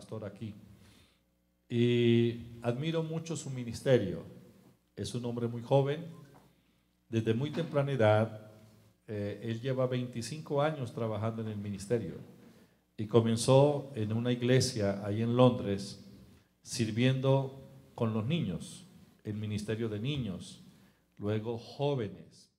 pastor aquí. Y admiro mucho su ministerio. Es un hombre muy joven. Desde muy temprana edad, eh, él lleva 25 años trabajando en el ministerio. Y comenzó en una iglesia ahí en Londres, sirviendo con los niños, el ministerio de niños, luego jóvenes,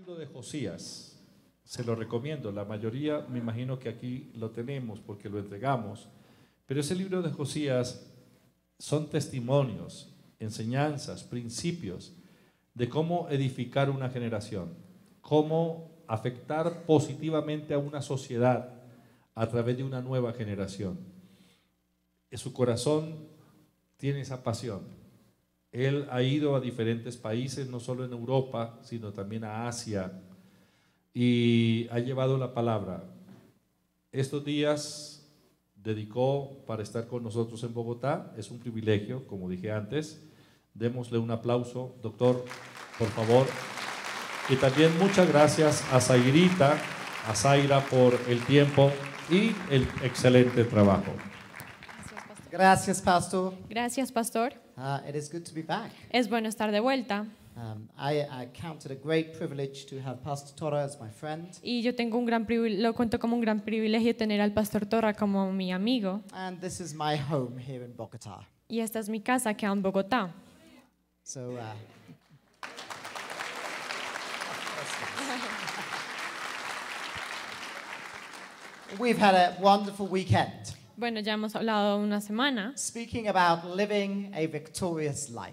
libro de Josías. Se lo recomiendo. La mayoría, me imagino que aquí lo tenemos porque lo entregamos. Pero ese libro de Josías son testimonios, enseñanzas, principios de cómo edificar una generación, cómo afectar positivamente a una sociedad a través de una nueva generación. En su corazón tiene esa pasión, él ha ido a diferentes países, no solo en Europa, sino también a Asia, y ha llevado la palabra. Estos días dedicó para estar con nosotros en Bogotá, es un privilegio, como dije antes. Démosle un aplauso, doctor, por favor. Y también muchas gracias a Zairita, a Zaira por el tiempo y el excelente trabajo. Gracias, pastor. Gracias, pastor. Gracias, pastor. Uh, it is good to be back. Es bueno estar de vuelta. Um, I, I counted a great privilege to have Pastor Torra as my friend. Y yo tengo un gran lo cuento como un gran privilegio tener al Pastor Torra como mi amigo. And this is my home here in Bogotá. Y esta es mi casa acá en Bogotá. So, uh, We've had a wonderful weekend. bueno, ya hemos hablado una semana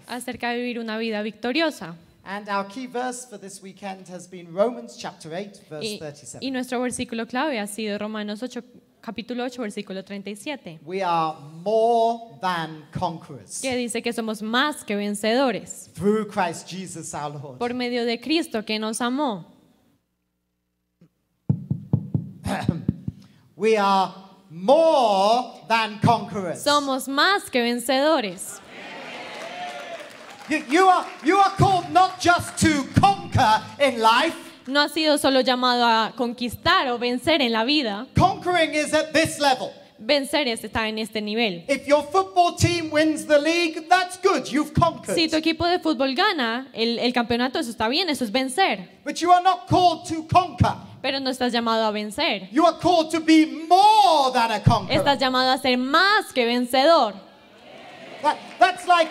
acerca de vivir una vida victoriosa. Y, y nuestro versículo clave ha sido Romanos 8, capítulo 8, versículo 37, We are more than conquerors que dice que somos más que vencedores through Christ Jesus our Lord. por medio de Cristo que nos amó. We are more than conquerors. Somos más que vencedores. You, you, are, you are called not just to conquer in life. No ha sido solo llamado a conquistar o vencer en la vida. Conquering is at this level. Vencer está en este nivel. If your football team wins the league, that's good. You've conquered. Si tu equipo de fútbol gana el, el campeonato, eso está bien, eso es vencer. But you are not called to conquer. Pero no estás llamado a vencer. You are called to be more than a conqueror. Estás llamado a ser más que vencedor. That, that's like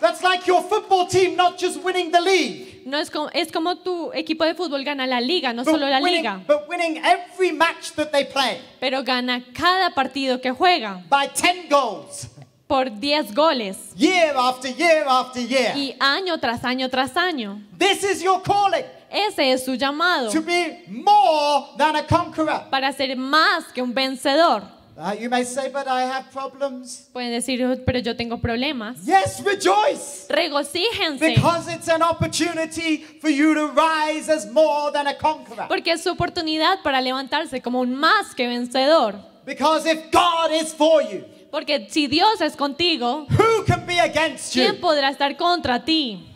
that's like your football team not just winning the league. No es como, es como tu equipo de fútbol gana la liga, no but solo la winning, liga. But winning every match that they play. Pero gana cada partido que juega. By 10 goals por 10 goles. Year after year after year. Y año tras año tras año. This is your calling. Ese es su llamado. To be more than a conqueror. Para ser más que un vencedor. Uh, you may say, but I have problems. Pueden decir, oh, pero yo tengo problemas. Yes, rejoice. Regocíjense. Because it's an opportunity for you to rise as more than a conqueror. Porque es su oportunidad para levantarse como un más que vencedor. Because if God is for you, Porque si Dios es contigo, who can be against you? ¿quién podrá estar contra ti?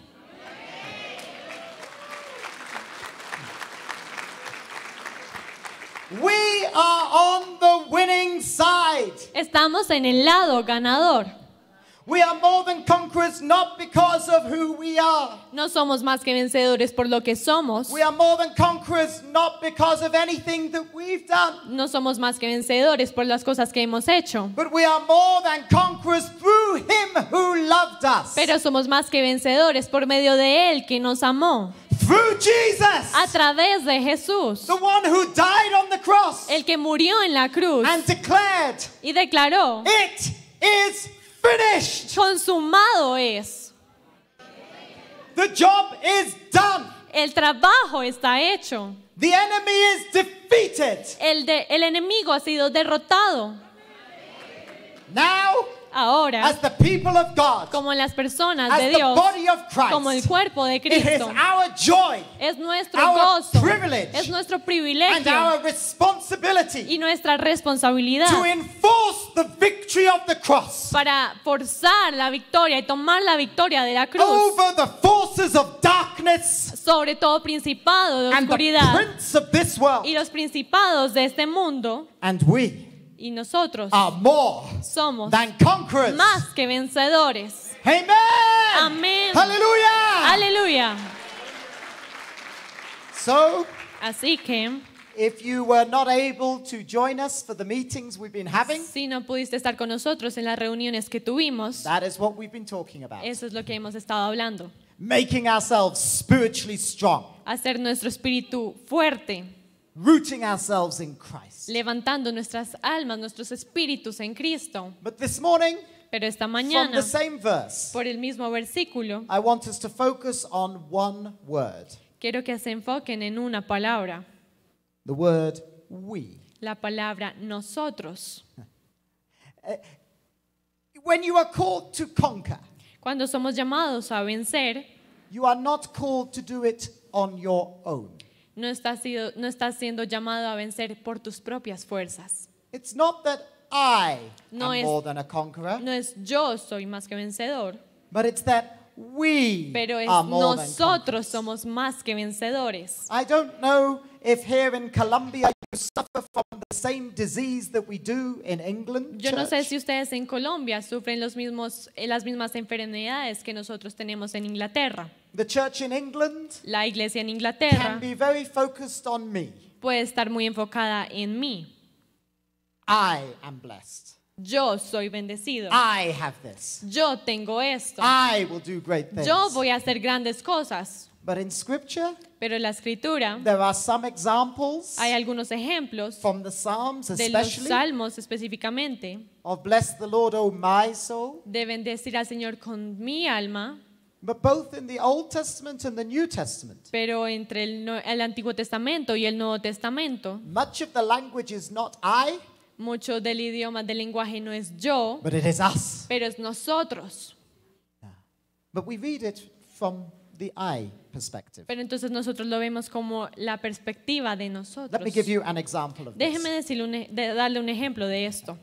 Estamos en el lado ganador. No somos más que vencedores por lo que somos. No somos más que vencedores por las cosas que hemos hecho. Pero somos más que vencedores por medio de él que nos amó. a través de Jesús, el que murió en la cruz y declaró, It is finished. Consumado es. The job is done. El trabajo está hecho. The enemy is defeated. El, de, el enemigo ha sido derrotado. Now ahora como las personas de Dios, como el cuerpo de Cristo. es nuestro gozo, es nuestro privilegio y nuestra responsabilidad para forzar la victoria y tomar la victoria de la cruz sobre todo principado de oscuridad y los principados de este mundo. And we, y nosotros are more somos than conquerors. más que vencedores. Amen. Amén. Aleluya. Aleluya. So, Así que If you were not able to join us for the meetings we've been having, si no pudiste estar con nosotros en las reuniones que tuvimos, that is what we've been talking about. Eso es lo que hemos estado hablando. Making ourselves spiritually strong. Hacer nuestro espíritu fuerte rooting ourselves in Christ. Levantando nuestras almas, nuestros espíritus en Cristo. Pero esta mañana, por el mismo versículo, I Quiero que se enfoquen en una palabra. La palabra nosotros. cuando somos llamados a vencer, you are not called to do it on your own. No estás, no estás siendo llamado a vencer por tus propias fuerzas. no es, yo soy más que vencedor. Pero es nosotros somos más que vencedores. I don't know yo no sé si ustedes en Colombia sufren los mismos eh, las mismas enfermedades que nosotros tenemos en Inglaterra. la iglesia en Inglaterra puede estar muy enfocada en mí. Yo soy bendecido. Yo tengo esto. Yo voy a hacer grandes cosas. But in scripture pero en la escritura hay algunos ejemplos de los salmos específicamente. Deben oh, bless De bendecir al Señor con mi alma, pero entre el, Antiguo Testamento y el Nuevo Testamento, mucho del idioma del lenguaje no es yo, pero es nosotros. But we read it from the perspective. Pero entonces nosotros lo vemos como la perspectiva de nosotros. Let me give you an example of Déjeme this. Decirle un, e, de, darle un ejemplo de esto.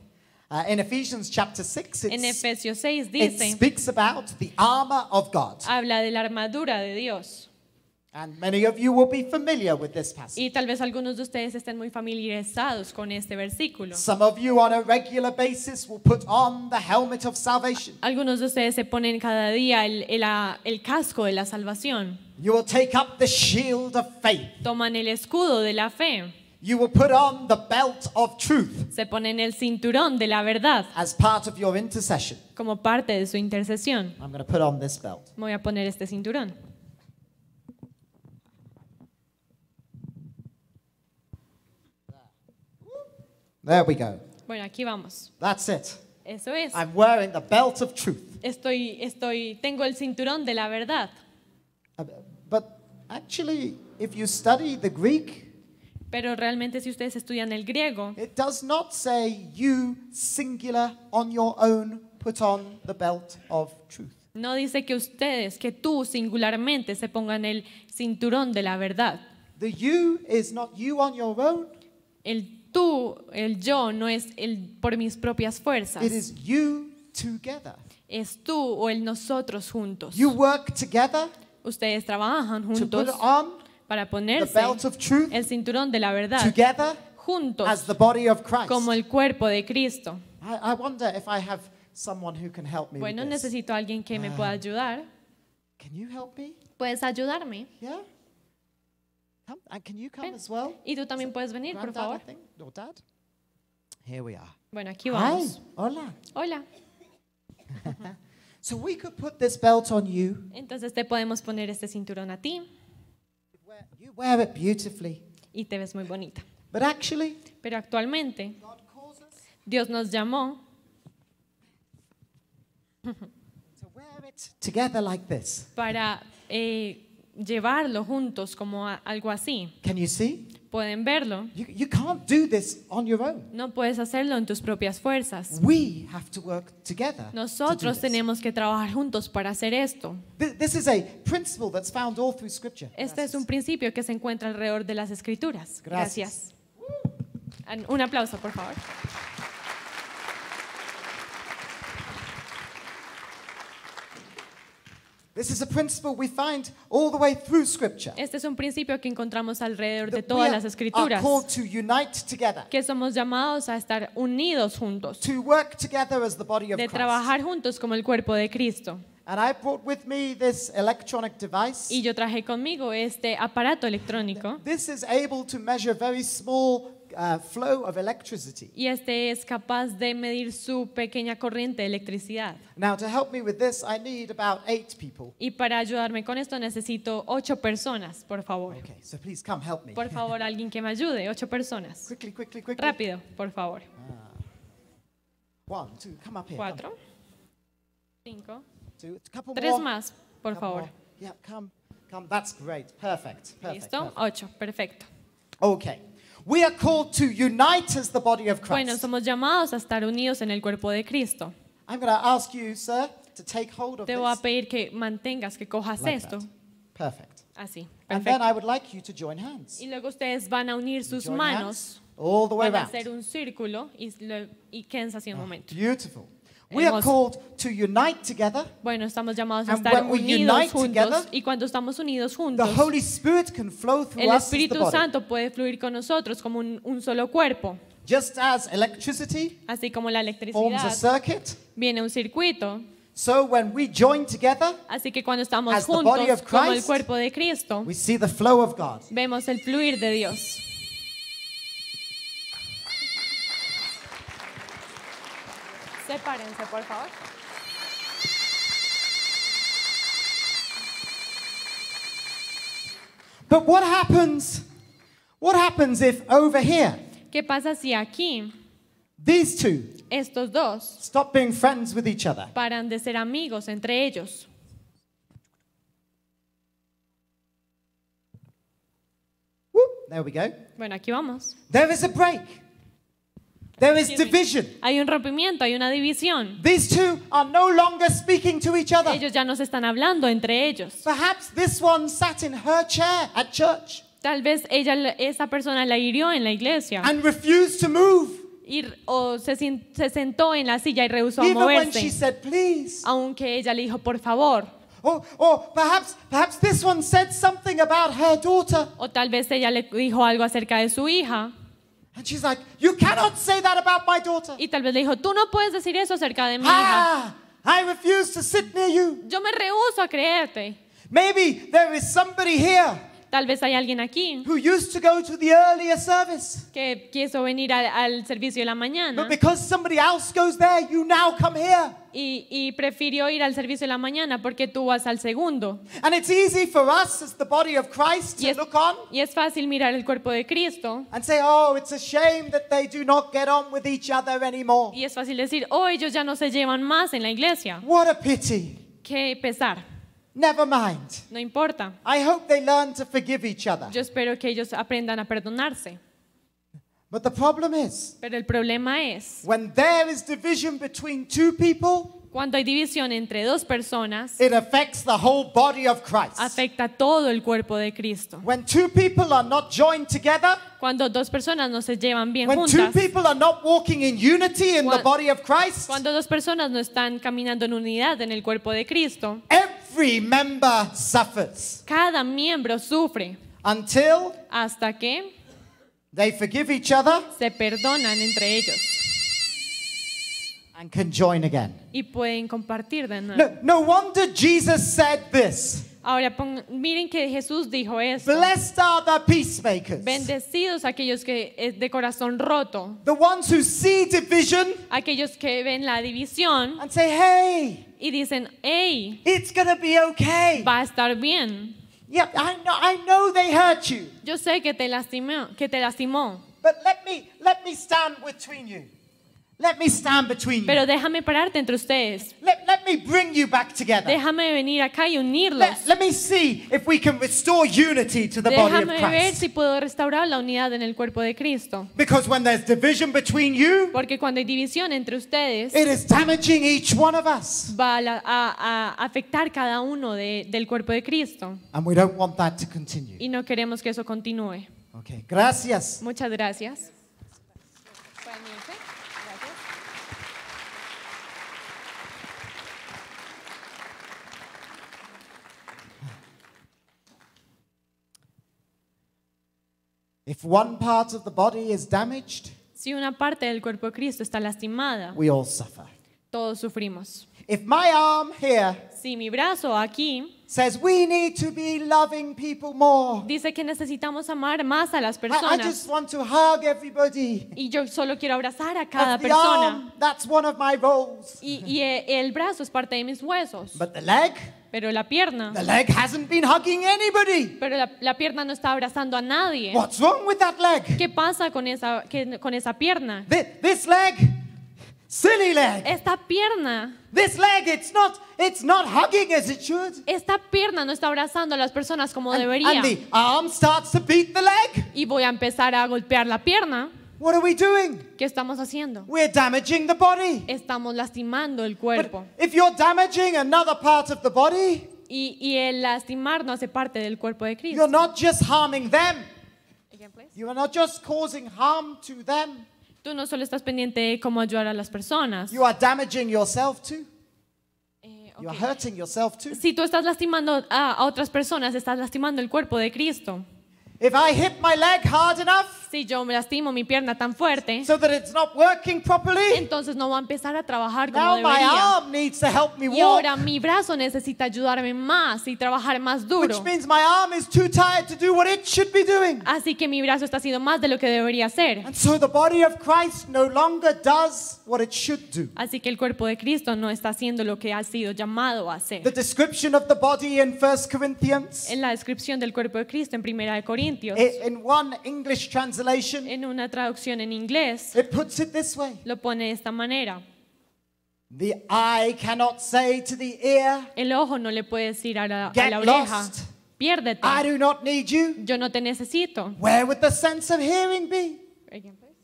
Uh, in Ephesians chapter 6, en Efesios 6 dice, it speaks about the armor of God. habla de la armadura de Dios. And many of you will be familiar with this passage. Y tal vez algunos de ustedes estén muy familiarizados con este versículo. Some of you on a regular basis will put on the helmet of salvation. Algunos de ustedes se ponen cada día el, el, ah, el casco de la salvación. You will take up the shield of faith. Toman el escudo de la fe. You will put on the belt of truth. Se ponen el cinturón de la verdad. As part of your intercession. Como parte de su intercesión. I'm going to put on this belt. Voy a poner este cinturón. There we go. Bueno, aquí vamos. That's it. Eso es. I'm wearing the belt of truth. Estoy, estoy, tengo el cinturón de la verdad. Uh, but actually, if you study the Greek, Pero realmente si ustedes estudian el griego, it does not say you singular on your own put on the belt of truth. no dice que ustedes, que tú singularmente se pongan el cinturón de la verdad. The you is not you on your own. El tú, el yo, no es el por mis propias fuerzas. you together. Es tú o el nosotros juntos. You work together Ustedes trabajan juntos para ponerse el cinturón de la verdad together juntos como el cuerpo de Cristo. bueno, necesito a alguien que me pueda ah. ayudar. can you help me? ¿Puedes ayudarme? Yeah? Come, and uh, can you come as well? Y tú también puedes venir, por favor. or dad? Here we are. Bueno, aquí Hi, vamos. hola. Hola. So we could put this belt on you. Entonces te podemos poner este cinturón a ti You wear it beautifully. y te ves muy bonita. But actually, Pero actualmente God calls us Dios nos llamó to wear it together like this. para eh, llevarlo juntos como algo así. Pueden verlo. No puedes hacerlo en tus propias fuerzas. Nosotros tenemos que trabajar juntos para hacer esto. Este es un principio que se encuentra alrededor de las escrituras. Gracias. Un aplauso, por favor. Este es un principio que encontramos alrededor de todas las escrituras. Que somos llamados a estar unidos juntos. de trabajar juntos como el cuerpo de Cristo. Y yo traje conmigo este aparato electrónico. This is able to measure very small flow of electricity. Y este es capaz de medir su pequeña corriente de electricidad. Now, to help me with this, I need about eight people. Y para ayudarme con esto necesito ocho personas, por favor. Okay, so please come help me. Por favor, alguien que me ayude, ocho personas. Quickly, quickly, quickly. Rápido, por favor. Ah. One, two, come up here. Cuatro. Cinco. Two, Tres more. más, por favor. More. Yeah, come, come. That's great. Perfect. perfect Listo. Perfect. Ocho. Perfecto. Okay. We are called to unite as the body of Christ. Bueno, somos llamados a estar unidos en el cuerpo de Cristo. I'm going to ask you, sir, to take hold of Te voy a pedir que mantengas, que cojas Like esto. Perfect. Así, Perfecto. And then I would like you to join hands. Y luego ustedes van a unir sus manos, all the way van a hacer un círculo y, y quédense así un ah, momento. Beautiful. Bueno, estamos llamados a estar unidos juntos y cuando estamos unidos juntos, el Espíritu Santo puede fluir con nosotros como un, solo cuerpo. Así como la electricidad viene un circuito. Así que cuando estamos juntos como el cuerpo de Cristo, vemos el fluir de Dios. Sepárense, por favor. But what happens? What happens if over here? ¿Qué pasa si aquí? These two. Estos dos. Stop being friends with each other. Paran de ser amigos entre ellos. there we go. Bueno, aquí vamos. There is a break. There is division. Hay un rompimiento, hay una división. These two are no longer speaking to each other. Ellos ya no se están hablando entre ellos. Perhaps this one sat in her chair at church. Tal vez ella, esa persona la hirió en la iglesia. And refused to move. Y, o se, se sentó en la silla y rehusó Even a moverse. When she said, Please. Aunque ella le dijo, por favor. Or, perhaps, perhaps this one said something about her daughter. O tal vez ella le dijo algo acerca de su hija. And she's like, you cannot say that about my daughter. Y tal vez le dijo, tú no puedes decir eso acerca de mi hija. Ah, I refuse to sit near you. Yo me rehúso a creerte. Maybe there is somebody here. Tal vez hay alguien aquí who used to go to the earlier service. que quiso venir al, al servicio de la mañana. But because somebody else goes there, you now come here. Y, y prefirió ir al servicio de la mañana porque tú vas al segundo. And it's easy for us as the body of Christ to es, look on y es fácil mirar el cuerpo de Cristo. and say, "Oh, it's a shame that they do not get on with each other anymore." Y es fácil decir, oh, ellos ya no se llevan más en la iglesia. What a pity. Qué pesar. Never mind. No importa. I hope they learn to forgive each other. Yo espero que ellos aprendan a perdonarse. But the problem is, Pero el problema es when there is division between two people, cuando hay división entre dos personas, it affects the whole body of Christ. afecta todo el cuerpo de Cristo. When two people are not joined together, cuando dos personas no se llevan bien when two people are not walking in unity in the body of Christ, cuando dos personas no están caminando en unidad en el cuerpo de Cristo, every member suffers Cada miembro sufre until hasta que they forgive each other se perdonan entre ellos and can join again. y pueden compartir de nuevo. No, no wonder Jesus said this. Ahora miren que Jesús dijo esto. Blessed are the peacemakers, Bendecidos aquellos que es de corazón roto, the ones who see division aquellos que ven la división and say, hey, y dicen, hey, it's gonna be okay. va a estar bien. Yep, I know, I know they hurt you. Yo sé que te lastimó, que te lastimó. But let me, let me stand between you. Pero déjame pararte entre ustedes. Déjame venir acá y unirlos. déjame ver si puedo restaurar la unidad en el cuerpo de Cristo. porque cuando hay división entre ustedes, Va a, afectar cada uno del cuerpo de Cristo. Y no queremos que eso continúe. gracias. Muchas gracias. si una parte del cuerpo de Cristo está lastimada, todos sufrimos. If my arm here si mi brazo aquí Dice que necesitamos amar más a las personas. Y yo solo quiero abrazar a cada persona. Y, y e, el brazo es parte de mis huesos. pero la pierna. Pero la, pierna no está abrazando a nadie. ¿Qué pasa con esa, con esa pierna? this leg. Silly leg. Esta pierna. This leg, it's not, it's not hugging as it should. Esta pierna no está abrazando a las personas como debería. And the arm starts to beat the leg. Y voy a empezar a golpear la pierna. What are we doing? ¿Qué estamos haciendo? We're damaging the body. Estamos lastimando el cuerpo. if you're damaging another part of the body, y, y el lastimar no hace parte del cuerpo de Cristo. You're not just harming them. Again, you are not just causing harm to them. Tú no solo estás pendiente de cómo ayudar a las personas. You are eh, yourself too. Si tú estás lastimando a otras personas, estás lastimando el cuerpo de Cristo si yo me lastimo mi pierna tan fuerte, entonces no va a empezar a trabajar como now debería. y ahora mi brazo necesita ayudarme más y trabajar más duro. Así que mi brazo está haciendo más de lo que debería hacer. Así que el cuerpo de Cristo no está haciendo lo que ha sido llamado a hacer. en la descripción del cuerpo de Cristo en 1 Corintios Corintios. In one English translation, en una traducción en inglés, it puts it this way. lo pone de esta manera. The eye cannot say to the ear, El ojo no le puede decir a la, a la oreja. Lost. Piérdete. I do not need you. Yo no te necesito. Where would the sense of hearing be?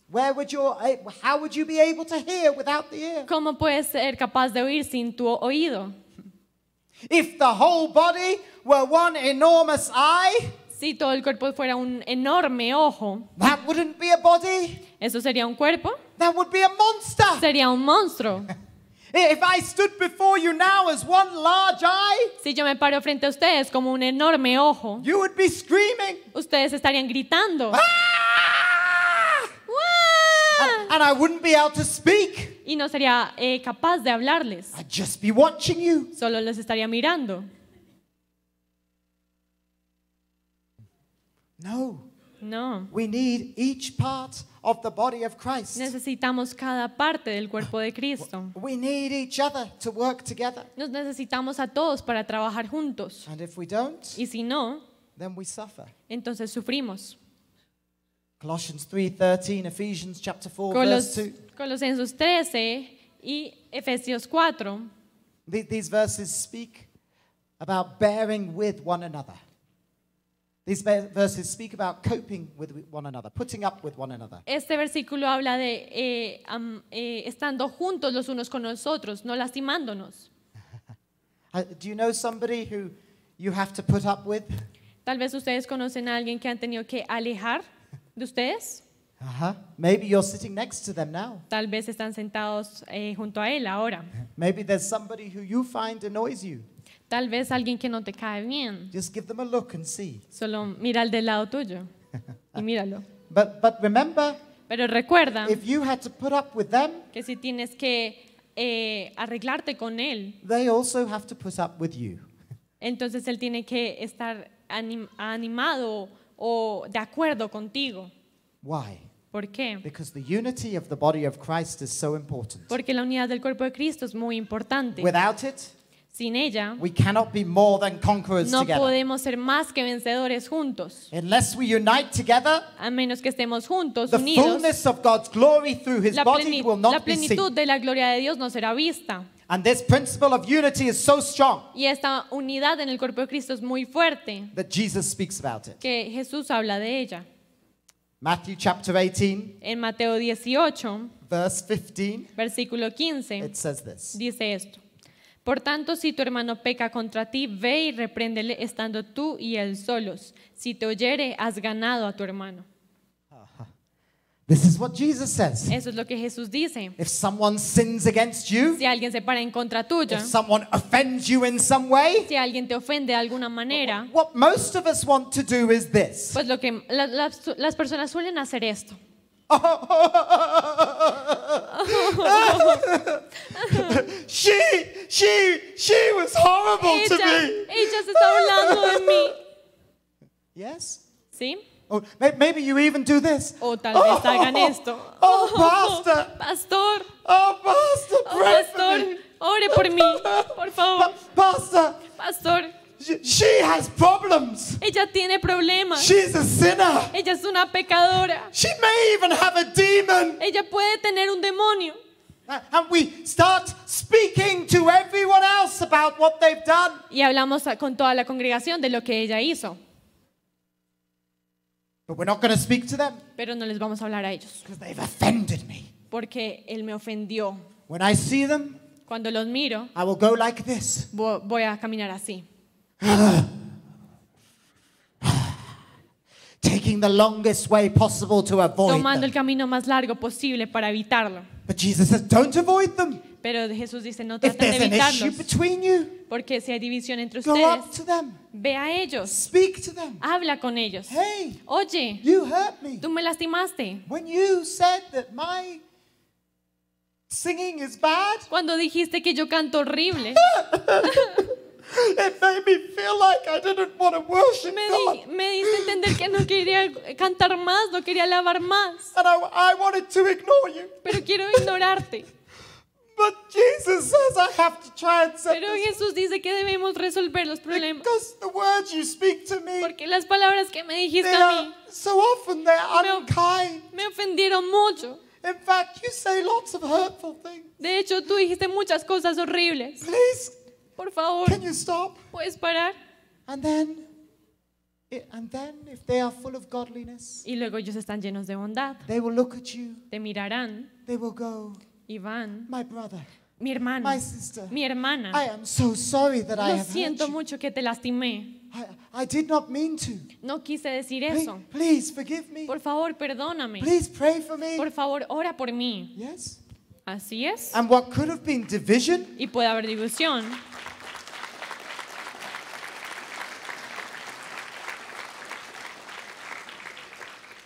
Where would your, how would you be able to hear without the ear? ¿Cómo puedes ser capaz de oír sin tu oído? If the whole body were one enormous eye, Si todo el cuerpo fuera un enorme ojo, eso sería un cuerpo, sería un monstruo. Si yo me paro frente a ustedes como un enorme ojo, ustedes estarían gritando. Ah! Y no sería eh, capaz de hablarles, solo los estaría mirando. No. No. We need each part of the body of Christ. Necesitamos cada parte del cuerpo de Cristo. We need each other to work together. Nos necesitamos a todos para trabajar juntos. And if we don't, y si no, then we suffer. Entonces sufrimos. Colossians 3:13, Ephesians chapter 4 Colos, verse 2. Colosenses 13 y Efesios 4. These verses speak about bearing with one another. These verses speak about coping with one another, putting up with one another. Este versículo habla de eh, um, eh, estando juntos los unos con los otros, no lastimándonos. Uh, do you know somebody who you have to put up with? Tal vez ustedes conocen a alguien que han tenido que alejar de ustedes. Uh -huh. Maybe you're sitting next to them now. Tal vez están sentados eh, junto a él ahora. Maybe there's somebody who you find annoys you. Tal vez alguien que no te cae bien. Solo mira al del lado tuyo y míralo. Pero recuerda que si tienes que eh, arreglarte con él, entonces él tiene que estar animado o de acuerdo contigo. ¿Por qué? Porque la unidad del cuerpo de Cristo es muy importante. Sin ella, we cannot be more than conquerors no together. podemos ser más que vencedores juntos. Unless we unite together, a menos que estemos juntos, the unidos, fullness of God's glory through His la, body will not la plenitud be seen. de la gloria de Dios no será vista. And this principle of unity is so strong y esta unidad en el cuerpo de Cristo es muy fuerte that Jesus speaks about it. que Jesús habla de ella. Matthew chapter 18, en Mateo 18, verse 15, versículo 15, it says this. dice esto. Por tanto, si tu hermano peca contra ti, ve y repréndele estando tú y él solos. Si te oyere, has ganado a tu hermano. Eso es lo que Jesús dice. si alguien se para en contra tuya, si alguien te ofende de alguna manera, Pues lo que las, las personas suelen hacer esto. She, she, she was horrible to me. Ella se está de mí. Yes? ¿Sí? Oh, maybe you even do this. O tal vez oh, hagan esto. Oh, oh pastor. Pastor. Oh, pastor, oh, pastor, Ore por mí, por favor. pastor. Pastor. She has problems. Ella tiene problemas. She's a sinner. Ella es una pecadora. She may even have a demon. Ella puede tener un demonio. Y hablamos con toda la congregación de lo que ella hizo. Pero no les vamos a hablar a ellos. Porque él me ofendió. cuando los miro, voy a caminar así. Tomando el camino más largo posible para evitarlo. But Jesus says, don't avoid them. Pero Jesús dice, no te traten de evitarlos. Porque si hay división entre ustedes, ve a ellos, Speak to them. habla con ellos. Hey, Oye, tú me lastimaste. When you said that my singing is bad, Cuando dijiste que yo canto horrible, me feel like me, me hizo entender que no quería cantar más, no quería alabar más. Pero quiero ignorarte. Pero Jesús dice que debemos resolver los problemas. Porque las palabras que me dijiste a mí me ofendieron mucho. De hecho, tú dijiste muchas cosas horribles. Por favor. Can you stop? ¿Puedes parar? And then, eh, and then if they are full of godliness, y luego ellos están llenos de bondad. They will look at you. Te mirarán. They will go. Y van. My brother. Mi hermano. My sister. Mi hermana. I am so sorry that Lo I have siento mucho que te lastimé. I, I did not mean to. No quise decir eso. please forgive me. Por favor, perdóname. Please pray for me. Por favor, ora por mí. Yes. Así es. And what could have been division, y puede haber división.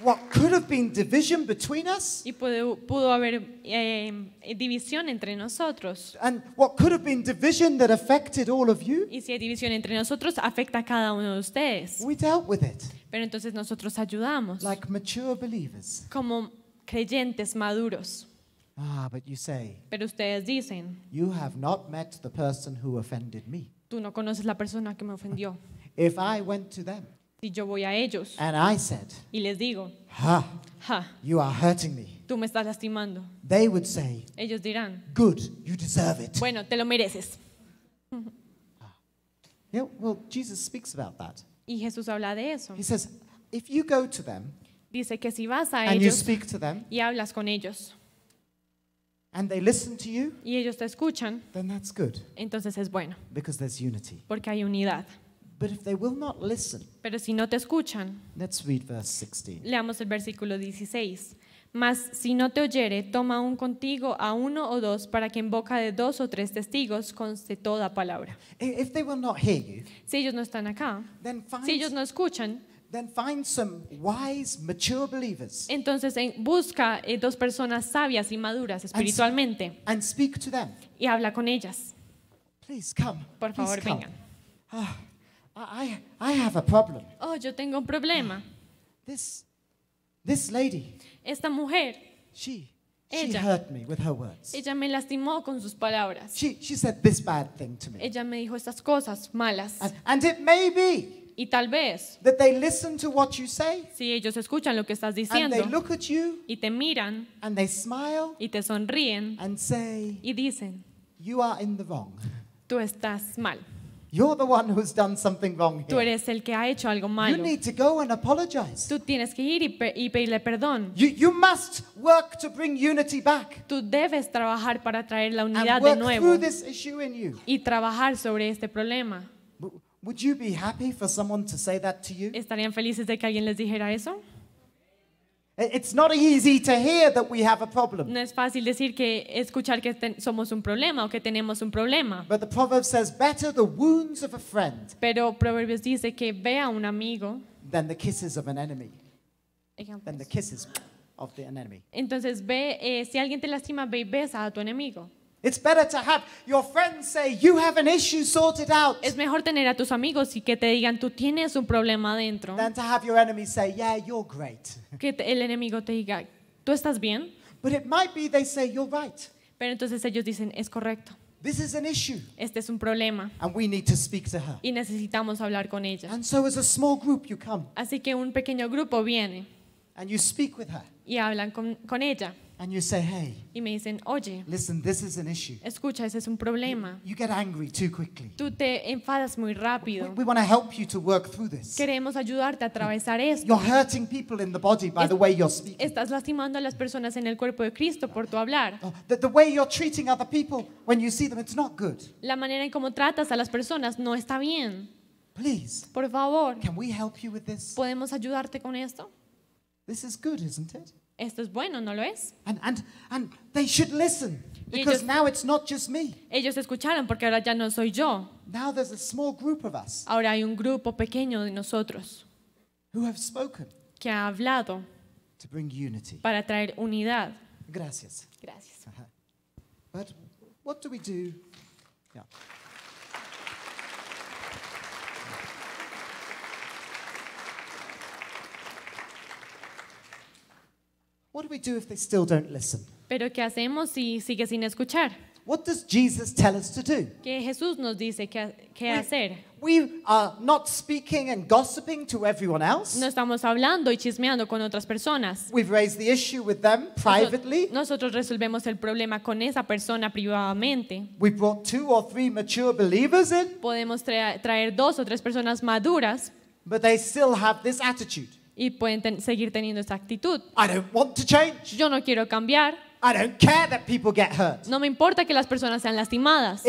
what could have been division between us, y pudo, pudo haber eh, división entre nosotros. and what could have been division that affected all of you, Y si hay división entre nosotros, afecta a cada uno de ustedes. we dealt with it Pero entonces nosotros ayudamos like mature believers. como creyentes maduros. Ah, but you say, Pero ustedes dicen, You have not met the person who offended me. tú no conoces la persona que me ofendió. If I went to them Y yo voy a ellos. And I said, y les digo, ha, ha, you are hurting me. Tú me estás lastimando. They would say, ellos dirán, good, you deserve it. Bueno, te lo mereces. Yeah, well, Jesus speaks about that. Y Jesús habla de eso. He says, if you go to them, dice que si vas a and ellos you speak to them, y hablas con ellos, and they listen to you, y ellos te escuchan, then that's good. Entonces es bueno. Because there's unity. Porque hay unidad. Pero si no te escuchan, leamos el versículo 16. Mas si no te oyere, toma un contigo a uno o dos para que en boca de dos o tres testigos conste toda palabra. Si ellos no están acá, si ellos no escuchan, entonces en eh, busca eh, dos personas sabias y maduras espiritualmente y habla con ellas. Por favor, vengan. Ah, I, I have a problem. Oh, yo tengo un problema. This, this lady, Esta mujer, she, she hurt me with her words. ella me lastimó con sus palabras. She, she said this bad thing to me. Ella me dijo estas cosas malas. And, it may be y tal vez, that they listen to what you say si ellos escuchan lo que estás diciendo. and they look at you y te miran and they smile y te sonríen and say, y dicen, You are in the wrong. tú estás mal. You're the one who's done something wrong here. Tú eres el que ha hecho algo malo. You need to go and apologize. Tú tienes que ir y, pe y pedirle perdón. You, you must work to bring unity back. Tú debes trabajar para traer la unidad and work de nuevo. Through this issue in you. Y trabajar sobre este problema. Would you be happy for someone to say that to you? ¿Estarían felices de que alguien les dijera eso? It's not easy to hear that we have a problem. No es fácil decir que escuchar que ten, somos un problema o que tenemos un problema. But the proverb says better the wounds of a friend. Pero Proverbios dice que vea a un amigo than the kisses of an enemy. Ejemplos. Than the kisses of the enemy. Entonces ve eh, si alguien te lastima ve y besa a tu enemigo. Es mejor tener a tus amigos y que te digan tú tienes un problema dentro. Que el enemigo te diga tú estás bien. Pero entonces ellos dicen es correcto. Este es un problema. Y necesitamos hablar con ella. Así que un pequeño grupo viene. Y hablan con ella y me dicen, oye, escucha, ese es un problema. Tú te enfadas muy rápido. Queremos ayudarte a atravesar esto. Estás lastimando a las personas en el cuerpo de Cristo por tu hablar. La manera en cómo tratas a las personas no está bien. por favor, ¿podemos ayudarte con esto? This is good, isn't it? Esto es bueno, ¿no lo es? And, and, and they should listen. Because ellos, now it's not just me. Ellos escucharon porque ahora ya no soy yo. Now there's a small group of us Ahora hay un grupo pequeño de nosotros who have spoken que ha hablado to bring unity. para traer unidad. Gracias. Gracias. Uh-huh. But what do we do? Yeah. What do we do if they still don't listen? Pero ¿qué hacemos si sigue sin escuchar? What does Jesus tell us to do? ¿Qué Jesús nos dice que, que hacer? We are not speaking and gossiping to everyone else. No estamos hablando y chismeando con otras personas. We've raised the issue with them privately. Nosotros resolvemos el problema con esa persona privadamente. We brought two or three mature believers in. Podemos traer dos o tres personas maduras. But they still have this attitude. y pueden seguir teniendo esa actitud. Yo no quiero cambiar. No me importa que las personas sean lastimadas.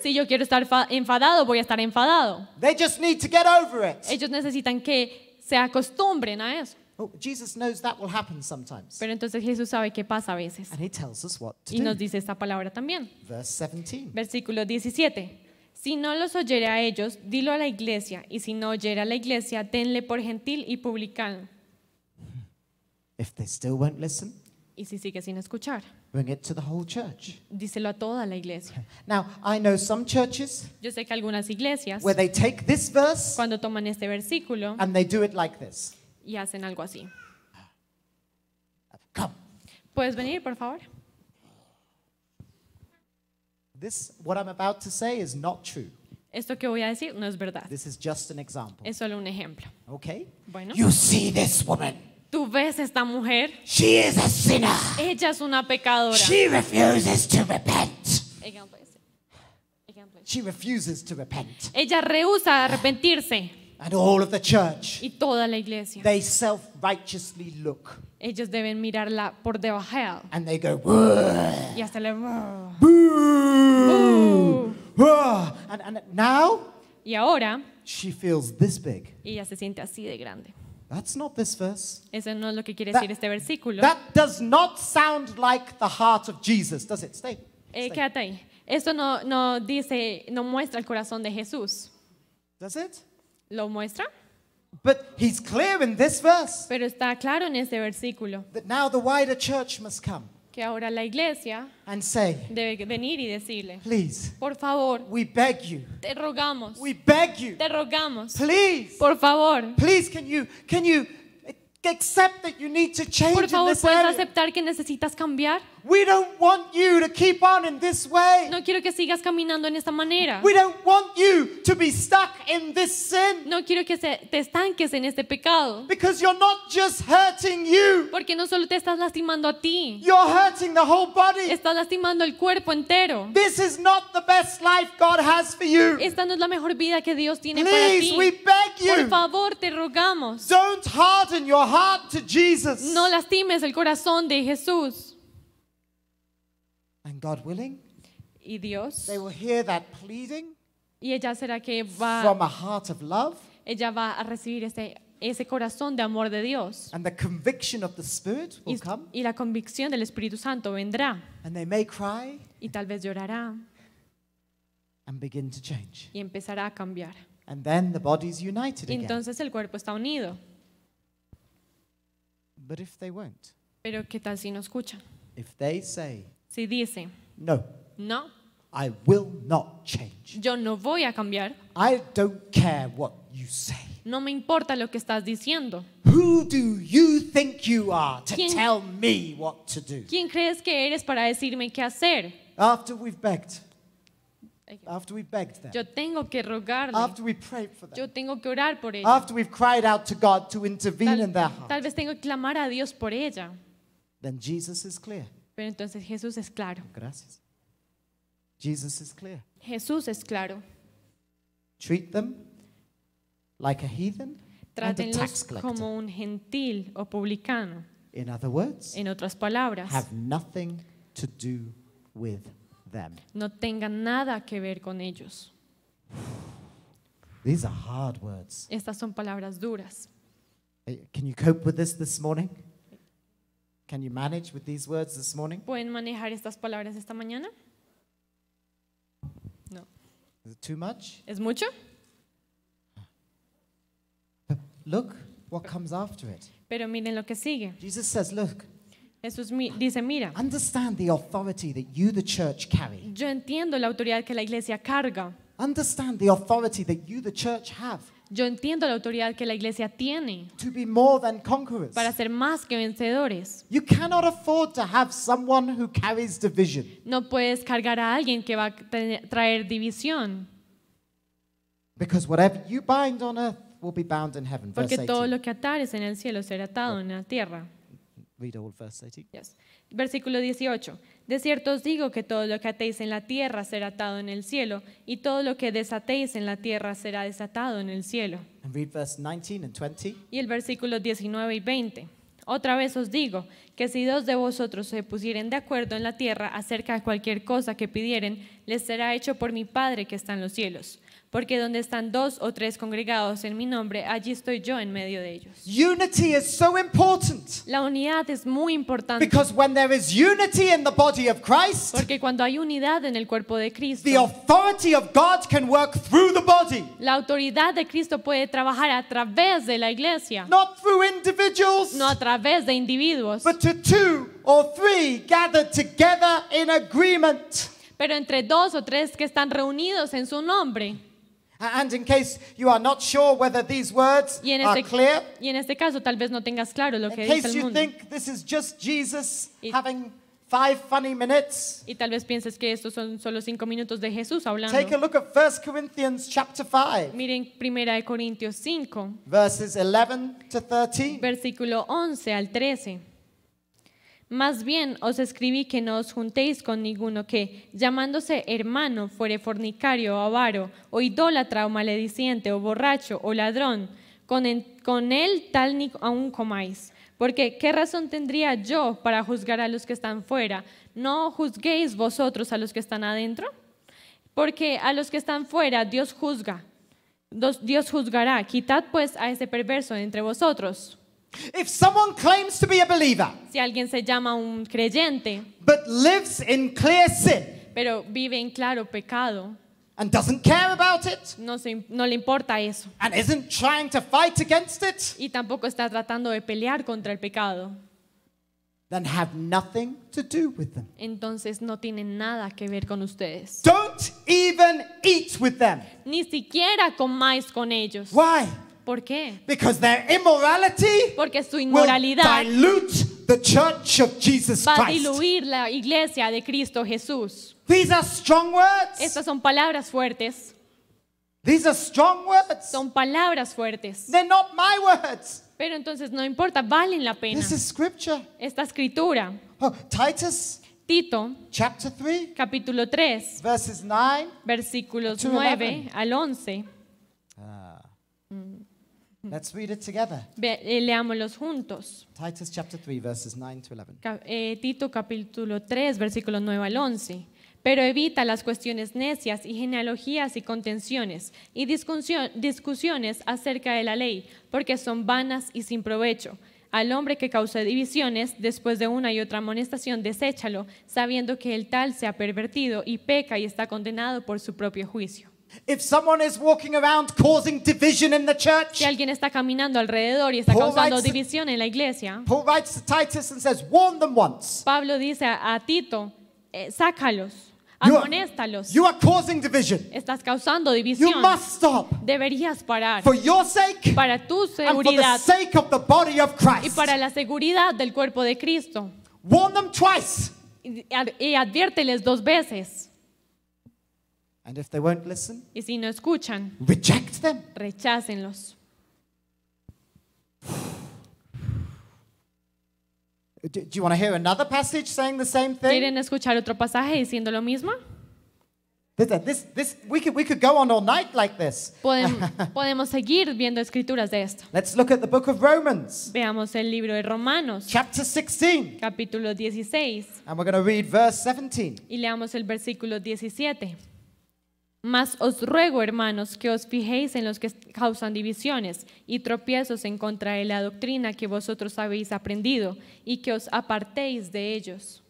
Si yo quiero estar enfadado, voy a estar enfadado. Ellos necesitan que se acostumbren a eso. Oh, Pero entonces Jesús sabe qué pasa a veces. y nos dice esta palabra también. Versículo 17. Si no los oyere a ellos, dilo a la iglesia, y si no oyere a la iglesia, denle por gentil y publicano. y si sigue sin escuchar, díselo a toda la iglesia. Now, Yo sé que algunas iglesias, cuando toman este versículo, y hacen algo así. Come. ¿Puedes venir, por favor? This, what I'm about to say is not true. Esto que voy a decir no es verdad. This is just an example. Es solo un ejemplo. Okay? Bueno. You see this woman. Tú ves esta mujer. She is a sinner. Ella es una pecadora. She refuses to repent. She refuses to repent. Ella rehúsa arrepentirse. and all of the church, y toda la iglesia. they self-righteously look. Ellos deben mirarla por debajo And they go, y hasta le And, and now y ahora she feels this big. ella se siente así de grande. That's not this verse. Eso no es lo que quiere That- decir este versículo. That does not sound like the heart of Jesus, does it? Stay. Eh, quédate ahí. Esto no, no dice, no muestra el corazón de Jesús. Does it? ¿Lo muestra? But he's clear in this verse Pero está claro en este versículo that now the wider church must come que ahora la iglesia and say, debe venir y decirle, please, por favor, we beg you, te rogamos, we beg you, te rogamos, please, por favor, please, can you, can you accept that you need to change por favor, in this ¿puedes area? aceptar que necesitas cambiar? We don't want you to keep on in this way. No quiero que sigas caminando en esta manera. We don't want you to be stuck in this sin. No quiero que te estanques en este pecado. Because you're not just hurting you. Porque no solo te estás lastimando a ti. You're hurting the whole body. Estás lastimando el cuerpo entero. This is not the best life God has for you. Esta no es la mejor vida que Dios tiene Please, para ti. Please, We beg you. Por favor, te rogamos. Don't harden your heart to Jesus. No lastimes el corazón de Jesús. And God willing, y Dios, they will hear that pleading y ella será que va, from a heart of love. Ella va a recibir este ese corazón de amor de Dios. And the conviction of the Spirit will y, come. y, la convicción del Espíritu Santo vendrá. And they may cry, y tal vez llorará. And begin to change. Y empezará a cambiar. And then the body united y entonces again. el cuerpo está unido. But if they won't, Pero qué tal si no escuchan? If they say, si dice, no, no, I will not change. yo no voy a cambiar, I don't care what you say. no me importa lo que estás diciendo. Who do you think you are to tell me what to do? ¿Quién crees que eres para decirme qué hacer? After we've begged, after we've begged them, Yo tengo que rogarle, after we've prayed for them, yo tengo que orar por ella. after we've cried out to God to intervene in their heart, tal vez tengo que clamar a Dios por ella. then Jesus is clear. Pero entonces Jesús es claro. Gracias. Jesus is clear. Jesús es claro. Treat them like a heathen and a tax collector. como un gentil o publicano. In other words, En otras palabras, have nothing to do with them. no tengan nada que ver con ellos. These are hard words. Estas son palabras duras. Can you cope with this this morning? Can you manage with these words this morning? ¿Pueden manejar estas palabras esta mañana? No. Is it too much? ¿Es mucho? But look what comes after it. Pero miren lo que sigue. Jesus says, look. Jesús mi dice, mira. Understand the authority that you the church carry. Yo entiendo la autoridad que la iglesia carga. Understand the authority that you the church have. Yo entiendo la autoridad que la iglesia tiene para ser más que vencedores. No puedes cargar a alguien que va a traer división. Porque todo lo que atares en el cielo será atado en la tierra. Read all 18. Versículo 18. De cierto os digo que todo lo que atéis en la tierra será atado en el cielo, y todo lo que desatéis en la tierra será desatado en el cielo. Y el versículo 19 y 20. Otra vez os digo que si dos de vosotros se pusieren de acuerdo en la tierra acerca de cualquier cosa que pidieren, les será hecho por mi Padre que está en los cielos porque donde están dos o tres congregados en mi nombre, allí estoy yo en medio de ellos. La unidad es muy importante. porque cuando hay unidad en el cuerpo de Cristo, La autoridad de Cristo puede trabajar a través de la iglesia. no a través de individuos, Pero entre dos o tres que están reunidos en su nombre. And in case you are not sure whether these words y en este, are clear, y en este caso tal vez no tengas claro lo que in dice case el you mundo. think this is just Jesus Y- having five funny minutes, Y tal vez pienses que estos son solo cinco minutos de Jesús hablando. take a look at 1 Corinthians chapter 5, Miren Primera de Corintios 5, verses 11 to 13. versículo 11 al 13. Más bien os escribí que no os juntéis con ninguno que, llamándose hermano, fuere fornicario o avaro, o idólatra o malediciente, o borracho o ladrón, con, él tal ni aún comáis. Porque ¿qué razón tendría yo para juzgar a los que están fuera? ¿No juzguéis vosotros a los que están adentro? Porque a los que están fuera Dios juzga. Dios juzgará. Quitad pues a ese perverso entre vosotros. If someone claims to be a believer, si alguien se llama un creyente, but lives in clear sin, pero vive en claro pecado, and doesn't care about it, no, se, no le importa eso, and isn't trying to fight against it, y tampoco está tratando de pelear contra el pecado, then have nothing to do with them. Entonces no tienen nada que ver con ustedes. Don't even eat with them. Ni siquiera comáis con ellos. Why? ¿Por qué? Because their immorality Porque su inmoralidad the church of Jesus va a diluir la iglesia de Cristo Jesús. These are strong words. Estas son palabras fuertes. These are strong words. Son palabras fuertes. They're not my words. Pero entonces no importa, valen la pena. This scripture. Esta escritura, oh, Titus Tito, chapter capítulo 3, versículos 9 al 11. Let's read eh, leámoslos juntos. Eh, Tito capítulo 3, versículo 9 al 11. Pero evita las cuestiones necias y genealogías y contenciones y discusiones acerca de la ley, porque son vanas y sin provecho. Al hombre que causa divisiones, después de una y otra amonestación, deséchalo, sabiendo que el tal se ha pervertido y peca y está condenado por su propio juicio. If someone is walking around causing division in the church, si alguien está caminando alrededor y está Paul causando división en la iglesia, Paul writes to Titus and says, "Warn them once." Pablo dice a Tito, eh, sácalos. Amonéstalos. You are, causing division. Estás causando división. You must stop. Deberías parar. For your sake, para tu seguridad. And for the sake of the body of Christ. Y para la seguridad del cuerpo de Cristo. Warn them twice. Y adviérteles dos veces. And if they won't listen, y si no escuchan, reject them. rechácenlos. Do, you want to hear another passage saying the same thing? ¿Quieren escuchar otro pasaje diciendo lo mismo? This, this, we could, we could go on all night like this. Podemos, podemos seguir viendo escrituras de esto. Let's look at the book of Romans. Veamos el libro de Romanos. Chapter 16. Capítulo 16. And we're going to read verse 17. Y leamos el versículo 17. Mas os ruego, hermanos, que os fijéis en los que causan divisiones y tropiezos en contra de la doctrina que vosotros habéis aprendido y que os apartéis de ellos.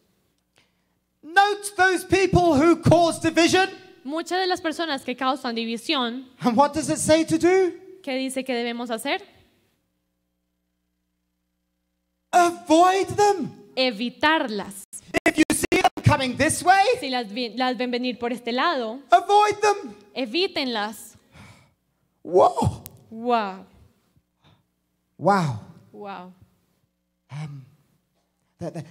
Note people who cause division. Muchas de las personas que causan división. ¿Qué dice que debemos hacer? Evitarlas coming this way, si las, las ven venir por este lado, avoid them. Evítenlas. Wow. Wow. Wow. Wow. Um, that,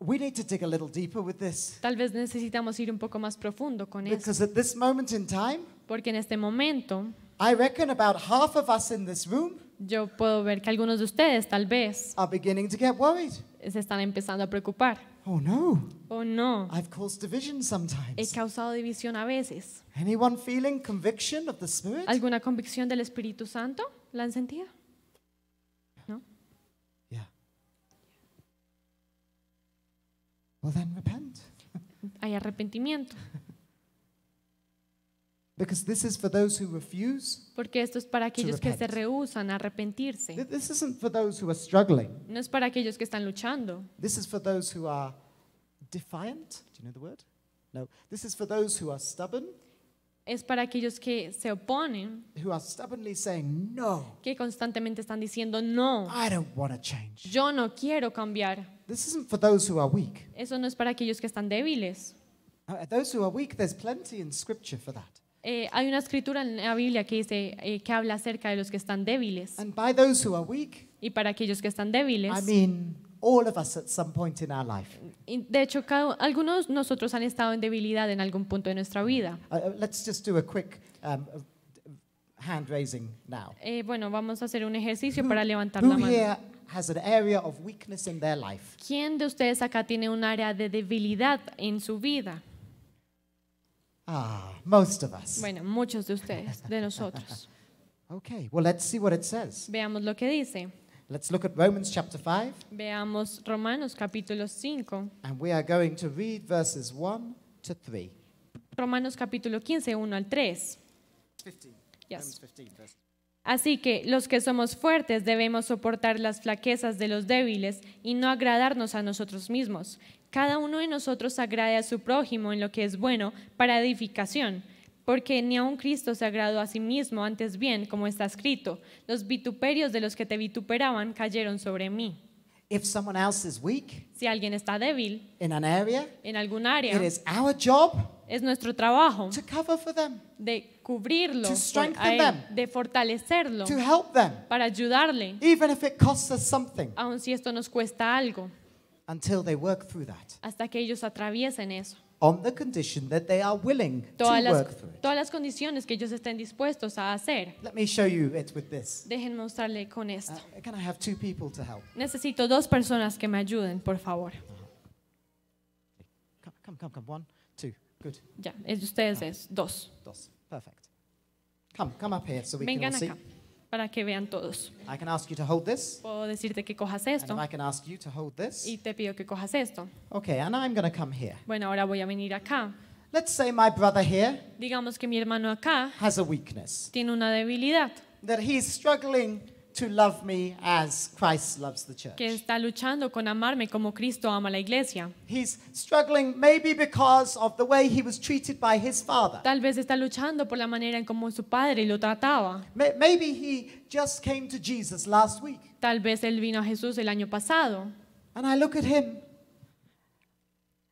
We need to dig a little deeper with this. Tal vez necesitamos ir un poco más profundo con Because At this moment in time, Porque en este momento, I reckon about half of us in this room yo puedo ver que algunos de ustedes tal vez are beginning to get worried se están empezando a preocupar. Oh no. Oh no. I've caused division sometimes. He causado división a veces. Anyone feeling conviction of the Spirit? ¿Alguna convicción del Espíritu Santo? ¿La han sentido? No. Yeah. Well then repent. Hay arrepentimiento. Because this is for those who refuse Porque esto es para aquellos que se repent. rehúsan a arrepentirse. This isn't for those who are struggling. No es para aquellos que están luchando. This is for those who are defiant. Do you know the word? No. This is for those who are stubborn, Es para aquellos que se oponen, who are stubbornly saying, No, que constantemente están diciendo, no, I don't want to change. yo no quiero cambiar. This isn't for those who are weak. Eso no es para aquellos que están débiles. Uh, Those who are weak, there's plenty in scripture for that. Eh, hay una escritura en la Biblia que dice eh, que habla acerca de los que están débiles. y para aquellos que están débiles. De hecho, algunos algunos nosotros han estado en debilidad en algún punto de nuestra vida. bueno, vamos a hacer un ejercicio para levantar la mano. ¿Quién de ustedes acá tiene un área de debilidad en su vida? Ah, most of us. Bueno, muchos de ustedes, de nosotros. okay, well let's see what it says. Veamos lo que dice. Let's look at Romans chapter 5. Veamos Romanos capítulo 5. And we are going to read verses 1 to 3. Romanos capítulo 15, 1 al 3. 15. Así que los que somos fuertes debemos soportar las flaquezas de los débiles y no agradarnos a nosotros mismos. Cada uno de nosotros agrade a su prójimo en lo que es bueno para edificación, porque ni aun Cristo se agradó a sí mismo, antes bien, como está escrito, los vituperios de los que te vituperaban cayeron sobre mí. si alguien está débil an en algún área, es nuestro trabajo de cubrirlo, de fortalecerlo, para ayudarle, aun si esto nos cuesta algo until they work through that. Hasta que ellos atraviesen eso. On the condition that they are willing todas to las, work through it. Todas las condiciones que ellos estén dispuestos a hacer. Let me show you it with this. Déjenme mostrarle con uh, esto. Uh, can I have two people to help? Necesito dos personas que me ayuden, por favor. Uh Come, come, come, one, two, good. Ya, es ustedes uh es dos. Dos, perfect. Come, come up here so we Vengan can all see. Acá para que vean todos. I can ask you to hold this. Puedo decirte que cojas esto. And I can ask you to hold this. Y te pido que cojas esto. Okay, and I'm going to come here. Bueno, ahora voy a venir acá. Let's say my brother here Digamos que mi hermano acá has a weakness. tiene una debilidad. That he's struggling to love me as Christ loves the church. que está luchando con amarme como Cristo ama la iglesia. He's struggling maybe because of the way he was treated by his father. Tal vez está luchando por la manera en cómo su padre lo trataba. Maybe he just came to Jesus last week. Tal vez él vino a Jesús el año pasado. And I look at him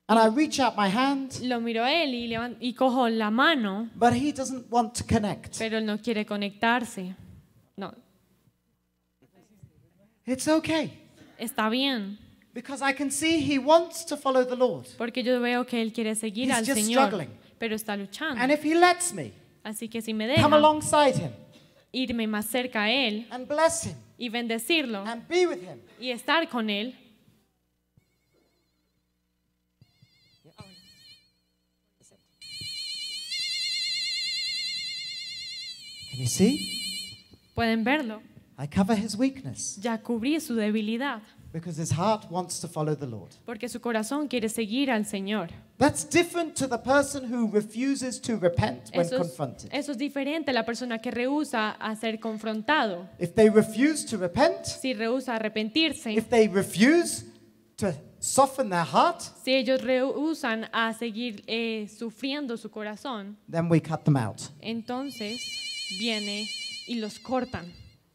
and I reach out my hand, Lo miró él y, y cojo la mano, but he doesn't want to connect. pero él no quiere conectarse. No, Está bien. Porque yo veo que él quiere seguir al Señor, pero está luchando. Así que si me deja, irme más cerca a él y bendecirlo y estar con él. Pueden verlo. I cover his weakness. Ya cubrí su debilidad. Because his heart wants to follow the Lord. Porque su corazón quiere seguir al Señor. That's different to the person who refuses to repent when eso es, confronted. Eso es diferente a la persona que rehúsa a ser confrontado. If they refuse to repent, si rehúsa arrepentirse, if they refuse to soften their heart, si ellos rehúsan a seguir eh, sufriendo su corazón, then we cut them out. Entonces viene y los cortan.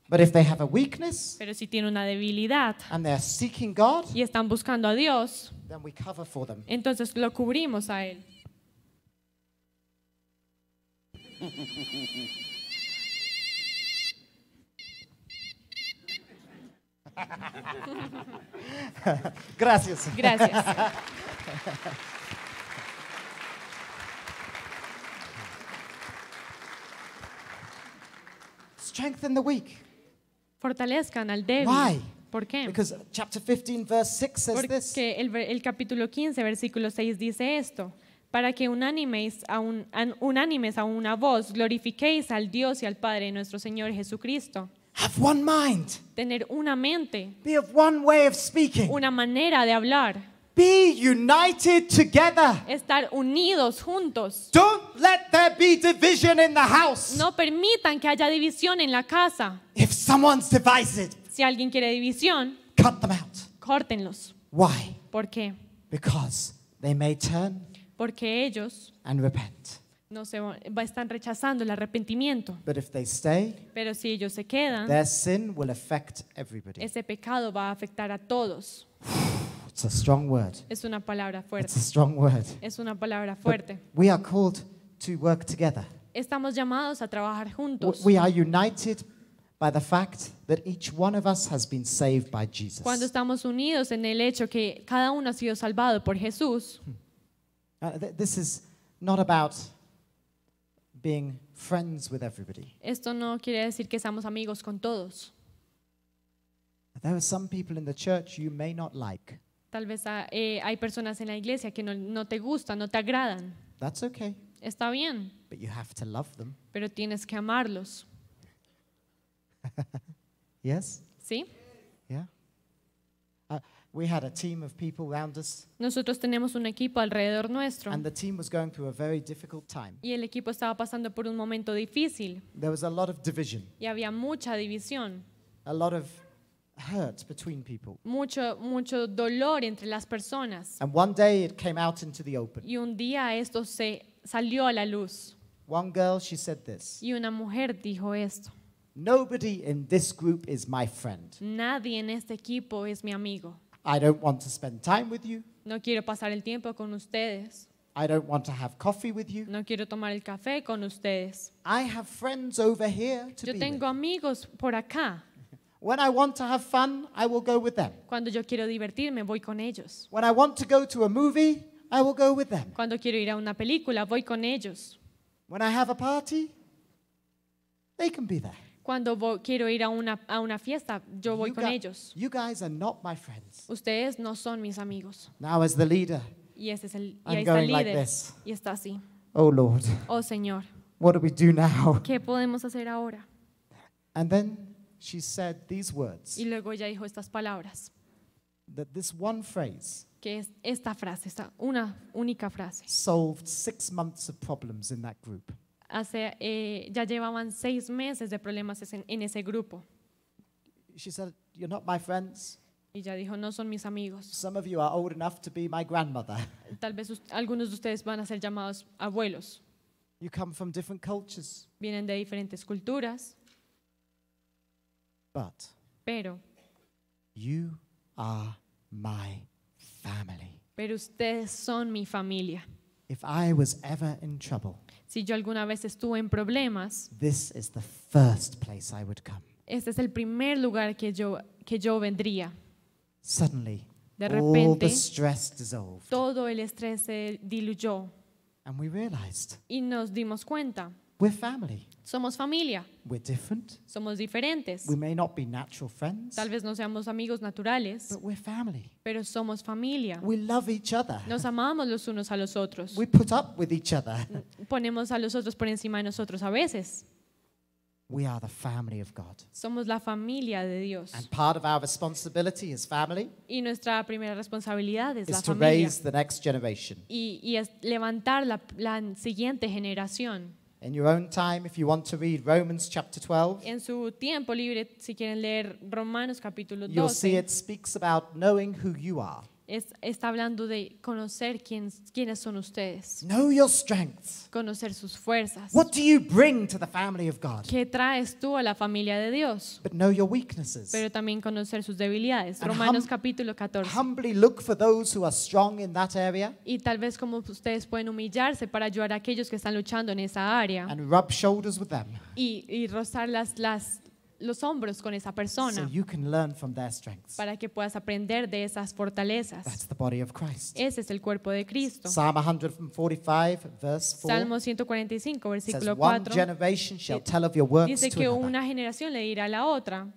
But if they have a weakness, Pero si tiene una debilidad and they're seeking God, y están buscando a Dios, then we cover for them. entonces lo cubrimos a Él. Gracias. Gracias. Strengthen the weak. Fortalezcan al débil. ¿Por qué? Porque el, capítulo 15 versículo 6 dice esto para que unánimes a, un, a una voz glorifiquéis al Dios y al Padre nuestro Señor Jesucristo. Tener una mente. Be of one way of speaking. Una manera de hablar. Be united together. Estar unidos juntos. Don't let there be division in the house. No permitan que haya división en la casa. If someone's divided, si alguien quiere división, cut them out. Córtenlos. Why? ¿Por qué? Because they may turn Porque ellos and repent. no se van están rechazando el arrepentimiento. But if they stay, Pero si ellos se quedan, their sin will affect everybody. ese pecado va a afectar a todos. It's a strong word. Es una palabra fuerte. It's a strong word. Es una palabra fuerte. But we are called to work together. Estamos llamados a trabajar juntos. We are united by the fact that each one of us has been saved by Jesus. Cuando estamos unidos en el hecho que cada uno ha sido salvado por Jesús. Hmm. Uh, this is not about being friends with everybody. Esto no quiere decir que seamos amigos con todos. There are some people in the church you may not like. Tal vez eh, hay personas en la iglesia que no, te gustan, no te agradan. Está bien. Pero tienes que amarlos. ¿Sí? Yeah. Uh, Nosotros tenemos un equipo alrededor nuestro. Y el equipo estaba pasando por un momento difícil. Y había mucha división hurt between people. Mucho, mucho dolor entre las personas. And one day it came out into the open. Y un día esto se salió a la luz. One girl, she said this. Y una mujer dijo esto. Nobody in this group is my friend. Nadie en este equipo es mi amigo. I don't want to spend time with you. No quiero pasar el tiempo con ustedes. I don't want to have coffee with you. No quiero tomar el café con ustedes. I have friends over here to Yo tengo be amigos por acá. When I want to have fun, I will go with them. Cuando yo quiero divertirme, voy con ellos. When I want to go to a movie, I will go with them. Cuando quiero ir a una película, voy con ellos. When I have a party, they can be there. Cuando voy, quiero ir a una, a una fiesta, yo voy you con ellos. You guys are not my friends. Ustedes no son mis amigos. Now as the leader, y este es el, y I'm going el like this. Y está así. Oh Lord, Oh Señor, what do we do now? ¿qué podemos hacer ahora? And then she said these words. Y luego ella dijo estas palabras. That this one phrase que es esta frase, esta una única frase. Solved six months of problems in that group. Hace, eh, ya llevaban seis meses de problemas en, en ese grupo. She said, "You're not my friends." Y ya dijo, no son mis amigos. Some of you are old enough to be my grandmother. Tal vez algunos de ustedes van a ser llamados abuelos. You come from different cultures. Vienen de diferentes culturas. But pero you are my family. Pero ustedes son mi familia. If I was ever in trouble, si yo alguna vez estuve en problemas, this is the first place I would come. Este es el primer lugar que yo que yo vendría. Suddenly, all the stress dissolved. todo el estrés se diluyó. And we realized, y nos dimos cuenta family. Somos familia. Somos diferentes. Tal vez no seamos amigos naturales. Pero somos familia. Nos amamos los unos a los otros. Ponemos a los otros por encima de nosotros a veces. Somos la familia de Dios. y nuestra primera responsabilidad es la familia. Y, es levantar la, la siguiente generación. In your own time, if you want to read Romans chapter 12, su tiempo libre, si quieren leer Romanos capítulo you'll see it speaks about knowing who you are. está hablando de conocer quién, quiénes son ustedes. Conocer sus fuerzas. What do you bring to the family of God? ¿Qué traes tú a la familia de Dios? Pero también conocer sus debilidades. Romanos capítulo 14. Y tal vez como ustedes pueden humillarse para ayudar a aquellos que están luchando en esa área. Y, y rozar las, las, los hombros con esa persona. Para que puedas aprender de esas fortalezas. Ese es el cuerpo de Cristo. 145 Salmo 145 versículo 4. Dice que una generación le dirá a la otra.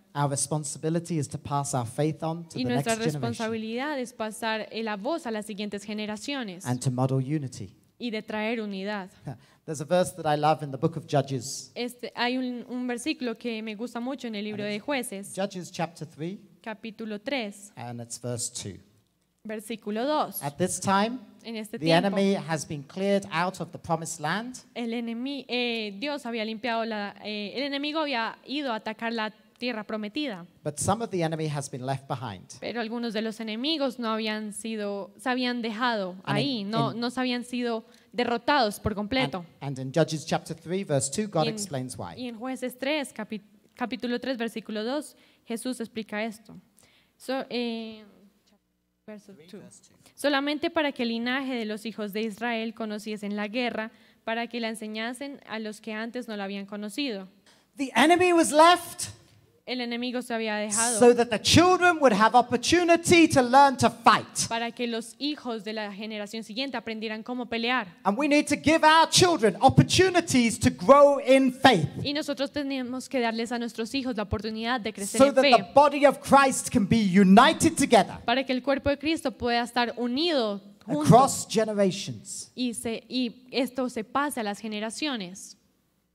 y nuestra responsabilidad es pasar la voz a las siguientes generaciones. And to y de traer unidad. There's a verse that I love in the book of Judges. Este, hay un, un versículo que me gusta mucho en el libro de Jueces, Judges chapter 3 capítulo 3, and it's verse 2. Versículo 2. At this time, en este the tiempo, enemy has been cleared out of the promised land. el enemigo eh, Dios había limpiado la, eh, el enemigo había ido a atacar la tierra prometida. Pero algunos de los enemigos no habían sido, se habían dejado ahí, no, no se habían sido derrotados por completo. And, in chapter 3 verse God y en, explains why. en Jueces 3 capítulo 3 versículo 2 Jesús explica esto. So, eh, Solamente para que el linaje de los hijos de Israel conociesen la guerra, para que la enseñasen a los que antes no la habían conocido. The enemy was left el enemigo se había dejado para que los hijos de la generación siguiente aprendieran cómo pelear. Y nosotros tenemos que darles a nuestros hijos la oportunidad de crecer en fe. Para que el cuerpo de Cristo pueda estar unido Across generations. Y, se, y esto se pasa a las generaciones.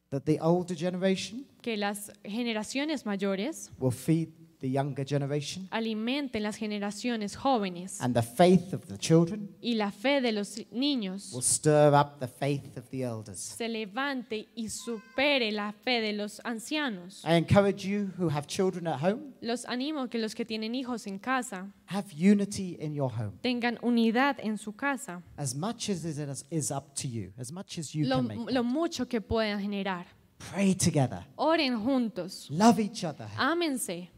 That the older generation que las generaciones mayores alimenten las generaciones jóvenes y la fe de los niños se levante y supere la fe de los ancianos. Los animo que los que tienen hijos en casa tengan unidad en su casa, lo, mucho que puedan generar. Pray together. Oren juntos. Love each other. Ámense.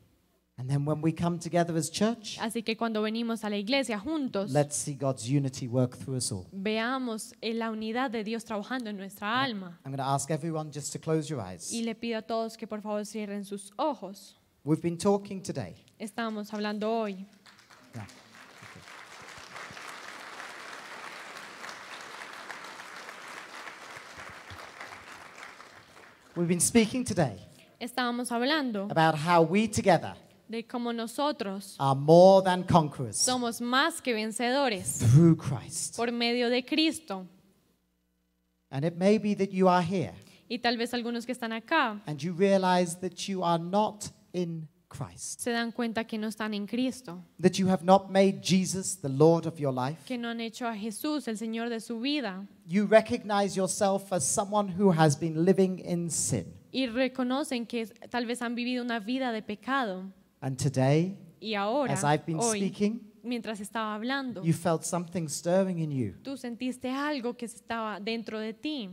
And then when we come together as church, Así que cuando venimos a la iglesia juntos, let's see God's unity work through us all. veamos eh, la unidad de Dios trabajando en nuestra alma. I'm going to ask everyone just to close your eyes. Y le pido a todos que por favor cierren sus ojos. We've been talking today. Estamos hablando hoy. Yeah. We've been speaking today Estábamos hablando about how we together de cómo nosotros are more than conquerors somos más que vencedores through Christ. por medio de Cristo. And it may be that you are here Y tal vez algunos que están acá and you realize that you are not in Christ. Se dan cuenta que no están en Cristo. That you have not made Jesus the Lord of your life. Que no han hecho a Jesús el Señor de su vida. You recognize yourself as someone who has been living in sin. Y reconocen que tal vez han vivido una vida de pecado. And today, y ahora, as I've been hoy, speaking, mientras estaba hablando. Tú sentiste algo que estaba dentro de ti.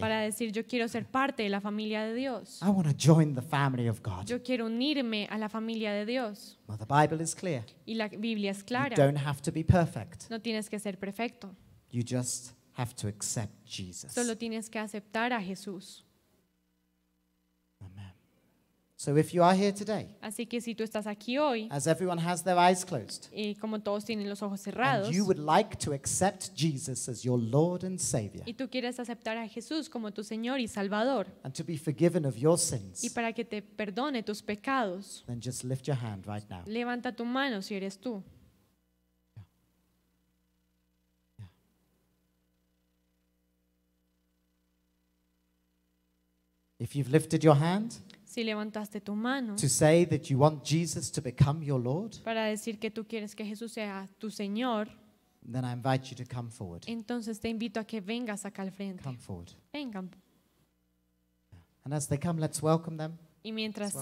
Para decir yo quiero ser parte de la familia de Dios. Yo quiero unirme a la familia de Dios. Y la Biblia es clara. No tienes que ser perfecto. Solo tienes que aceptar a Jesús. So if you are here today, Así que si tú estás aquí hoy, as everyone has their eyes closed, y como todos tienen los ojos cerrados, and you would like to accept Jesus as your Lord and Savior, y tú quieres aceptar a Jesús como tu Señor y Salvador, and to be forgiven of your sins, y para que te perdone tus pecados, then just lift your hand right now. Levanta tu mano si eres tú. If you've lifted your hand, si levantaste tu mano to say that you want Jesus to become your Lord, para decir que tú quieres que Jesús sea tu Señor, then I invite you to come forward. entonces te invito a que vengas acá al frente. Come forward. Vengan. And as they come, let's welcome them. Y mientras,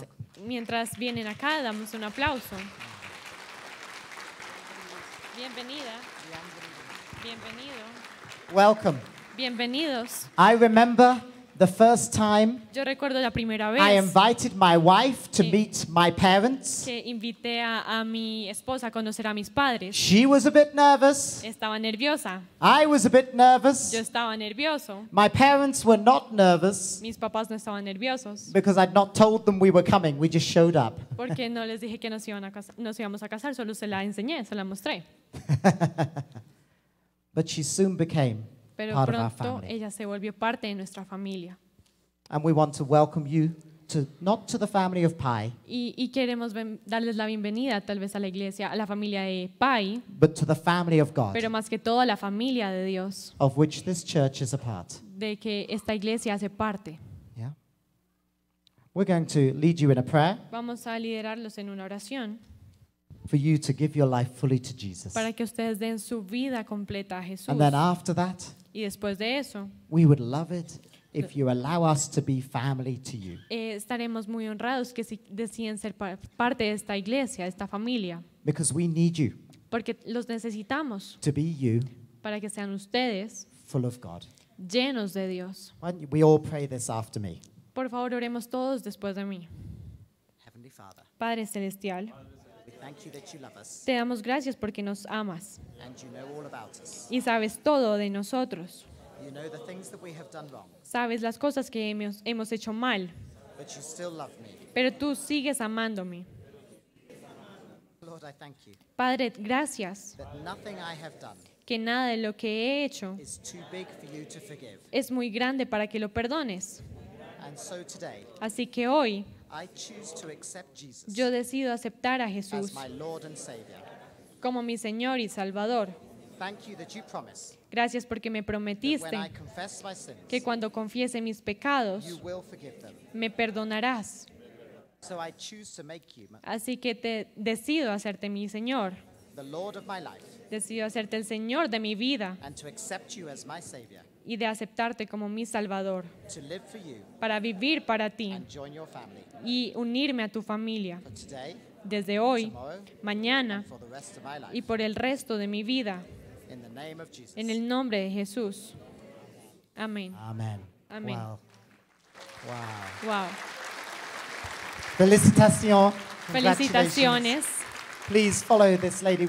mientras vienen acá, damos un aplauso. Bienvenida. Bienvenido. Welcome. Bienvenidos. I remember The first time, yo recuerdo la primera vez I invited my wife to que, meet my parents. que invité a, a, mi esposa a conocer a mis padres. She was a bit nervous. Estaba nerviosa. I was a bit nervous. Yo estaba nervioso. My parents were not nervous. Mis papás no estaban nerviosos. Because I'd not told them we were coming. We just showed up. Porque no les dije que nos, iban a nos íbamos a casar, solo se la enseñé, se la mostré. But she soon became Pero part pronto of our family. ella se volvió parte de nuestra familia. And we want to welcome you to not to the family of Pai. Y, y queremos darles la bienvenida tal vez a la iglesia, a la familia de Pai, but to the family of God, pero más que todo a la familia de Dios, of which this church is a part. de que esta iglesia hace parte. Yeah. We're going to lead you in a prayer Vamos a liderarlos en una oración for you to give your life fully to Jesus. para que ustedes den su vida completa a Jesús. And then after that, y después de eso, estaremos muy honrados que si deciden ser parte de esta iglesia, esta familia, porque los necesitamos para que sean ustedes full of God. llenos de Dios. Por favor, oremos todos después de mí. Heavenly Father, Padre Celestial, te damos gracias porque nos amas y sabes todo de nosotros. Sabes las cosas que hemos, hecho mal, pero tú sigues amándome. Padre, gracias que nada de lo que he hecho es muy grande para que lo perdones. Así que hoy yo decido aceptar a Jesús como mi Señor y Salvador. Gracias porque me prometiste que cuando confiese mis pecados, me perdonarás. Así que te decido hacerte mi Señor. Decido hacerte el Señor de mi vida y de aceptarte como mi Salvador para vivir para ti y unirme a tu familia desde hoy, mañana y por el resto de mi vida. En el nombre de Jesús. Amén. Amén. Wow. Wow. Felicitaciones.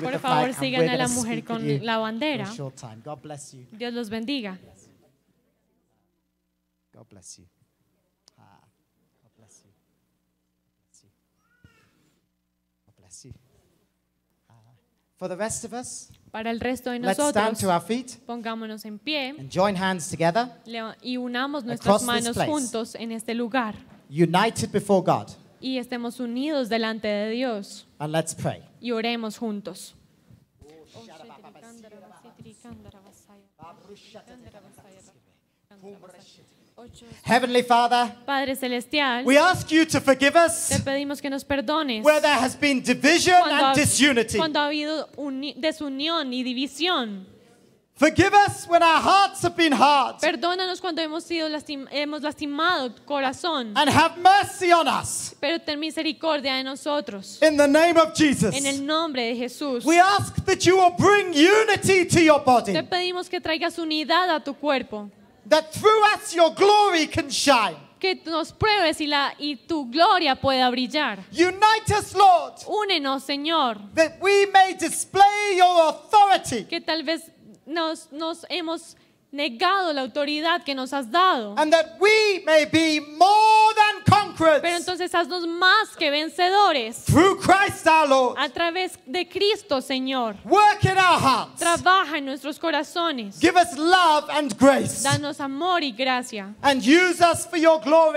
Por favor, sigan a la mujer con la bandera. Dios los bendiga. God bless you. Ah, God bless you. God bless you. Ah. For the rest of us, Para el resto de nosotros, let's stand nosotros, to our feet pongámonos en pie and join hands together, le- y unamos nuestras manos place. juntos en este lugar united before God, y estemos unidos delante de Dios and let's pray. y oremos juntos. Oh, Heavenly Father, Padre celestial, we ask you to forgive us te pedimos que nos perdones where there has been division and disunity. Cuando ha habido desunión y división. Forgive us when our hearts have been hard. Perdónanos cuando hemos sido lastim hemos lastimado corazón. And have mercy on us. Pero ten misericordia de nosotros. In the name of Jesus. En el nombre de Jesús. We ask that you will bring unity to your body. Te pedimos que traigas unidad a tu cuerpo that through us your glory can shine. Que nos pruebes y, la, y tu gloria pueda brillar. Unite us, Lord. Únenos, Señor. That we may display your authority. Que tal vez nos, nos hemos negado la autoridad que nos has dado. Pero entonces haznos más que vencedores. A través de Cristo, Señor. Trabaja en nuestros corazones. Danos amor y gracia.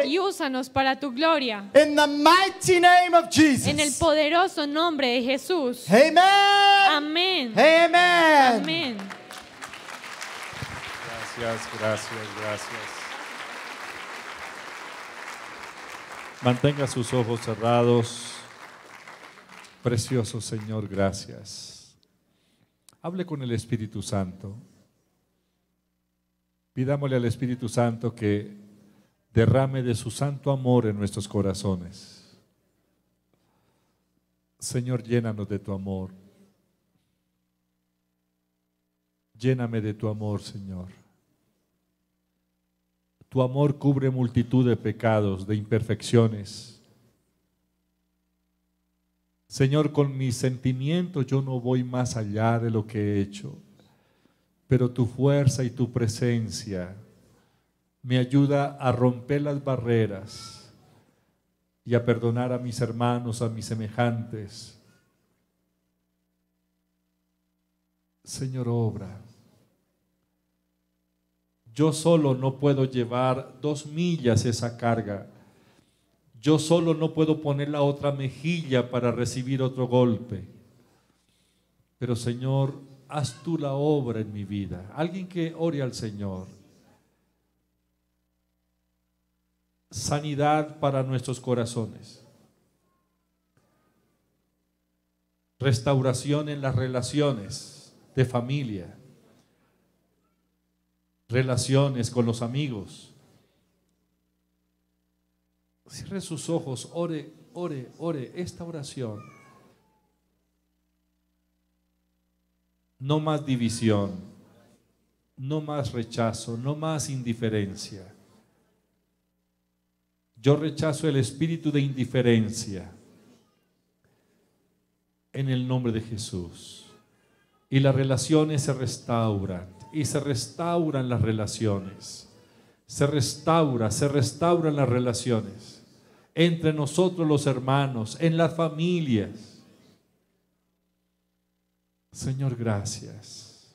Y úsanos para tu gloria. En el poderoso nombre de Jesús. Amén. Amén. Amén gracias, gracias, gracias. Mantenga sus ojos cerrados. Precioso Señor, gracias. Hable con el Espíritu Santo. Pidámosle al Espíritu Santo que derrame de su santo amor en nuestros corazones. Señor, llénanos de tu amor. Lléname de tu amor, Señor. Tu amor cubre multitud de pecados, de imperfecciones. Señor, con mis sentimientos yo no voy más allá de lo que he hecho, pero tu fuerza y tu presencia me ayuda a romper las barreras y a perdonar a mis hermanos, a mis semejantes. Señor, obra. Yo solo no puedo llevar dos millas esa carga. Yo solo no puedo poner la otra mejilla para recibir otro golpe. Pero Señor, haz tú la obra en mi vida. Alguien que ore al Señor. Sanidad para nuestros corazones. Restauración en las relaciones de familia relaciones con los amigos. Cierre sus ojos, ore, ore, ore esta oración. No más división, no más rechazo, no más indiferencia. Yo rechazo el espíritu de indiferencia en el nombre de Jesús. Y las relaciones se restauran y se restauran las relaciones. Se restaura, se restauran las relaciones entre nosotros los hermanos, en las familias. Señor, gracias.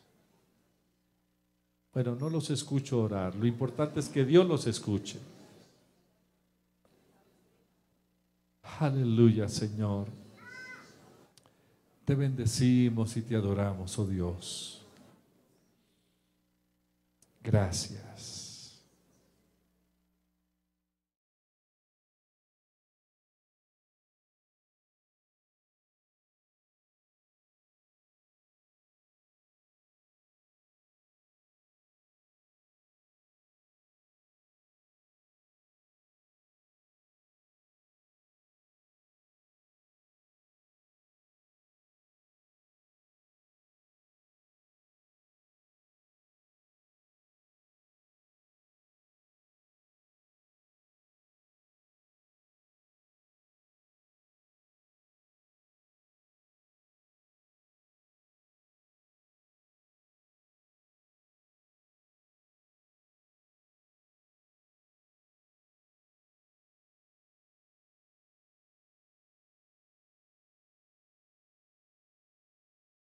Pero no los escucho orar. Lo importante es que Dios los escuche. Aleluya, Señor. Te bendecimos y te adoramos, oh Dios. Gracias.